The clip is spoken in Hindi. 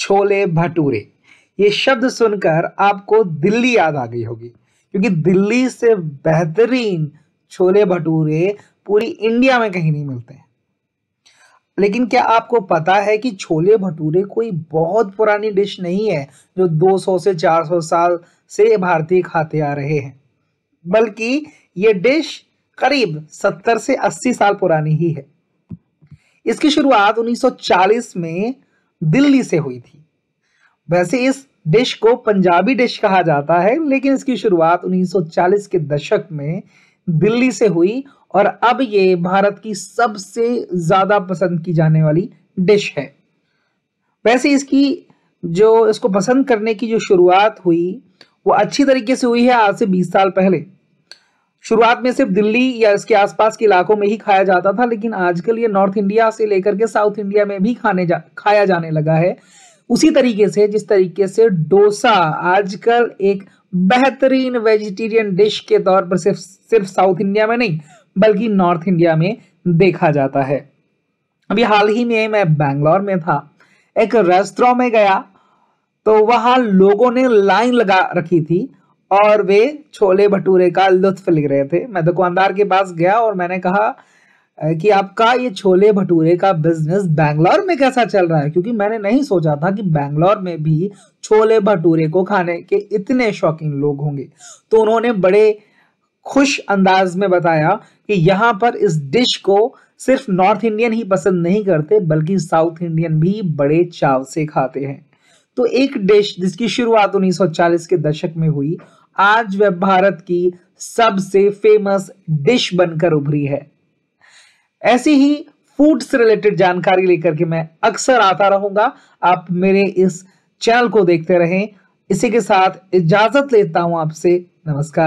छोले भटूरे ये शब्द सुनकर आपको दिल्ली याद आ गई होगी क्योंकि दिल्ली से बेहतरीन छोले भटूरे पूरी इंडिया में कहीं नहीं मिलते हैं लेकिन क्या आपको पता है कि छोले भटूरे कोई बहुत पुरानी डिश नहीं है जो 200 से 400 साल से भारतीय खाते आ रहे हैं बल्कि ये डिश करीब 70 से 80 साल पुरानी ही है इसकी शुरुआत 1940 में दिल्ली से हुई थी वैसे इस डिश को पंजाबी डिश कहा जाता है लेकिन इसकी शुरुआत 1940 के दशक में दिल्ली से हुई और अब ये भारत की सबसे ज़्यादा पसंद की जाने वाली डिश है वैसे इसकी जो इसको पसंद करने की जो शुरुआत हुई वो अच्छी तरीके से हुई है आज से 20 साल पहले शुरुआत में सिर्फ दिल्ली या इसके आसपास के इलाकों में ही खाया जाता था लेकिन आजकल ये नॉर्थ इंडिया से लेकर के साउथ इंडिया में भी खाने जा खाया जाने लगा है उसी तरीके से जिस तरीके से डोसा आजकल एक बेहतरीन वेजिटेरियन डिश के तौर पर सिर्फ सिर्फ साउथ इंडिया में नहीं बल्कि नॉर्थ इंडिया में देखा जाता है अभी हाल ही में मैं बैंगलोर में था एक रेस्तरा में गया तो वहाँ लोगों ने लाइन लगा रखी थी और वे छोले भटूरे का लुत्फ लिख रहे थे मैं दुकानदार के पास गया और मैंने कहा कि आपका ये छोले भटूरे का बिजनेस बैंगलोर में कैसा चल रहा है क्योंकि मैंने नहीं सोचा था कि बैंगलोर में भी छोले भटूरे को खाने के इतने शौकीन लोग होंगे तो उन्होंने बड़े खुश अंदाज में बताया कि यहाँ पर इस डिश को सिर्फ नॉर्थ इंडियन ही पसंद नहीं करते बल्कि साउथ इंडियन भी बड़े चाव से खाते हैं तो एक डिश जिसकी शुरुआत 1940 के दशक में हुई आज वह भारत की सबसे फेमस डिश बनकर उभरी है ऐसी ही फूड से रिलेटेड जानकारी लेकर के मैं अक्सर आता रहूंगा आप मेरे इस चैनल को देखते रहें इसी के साथ इजाजत लेता हूं आपसे नमस्कार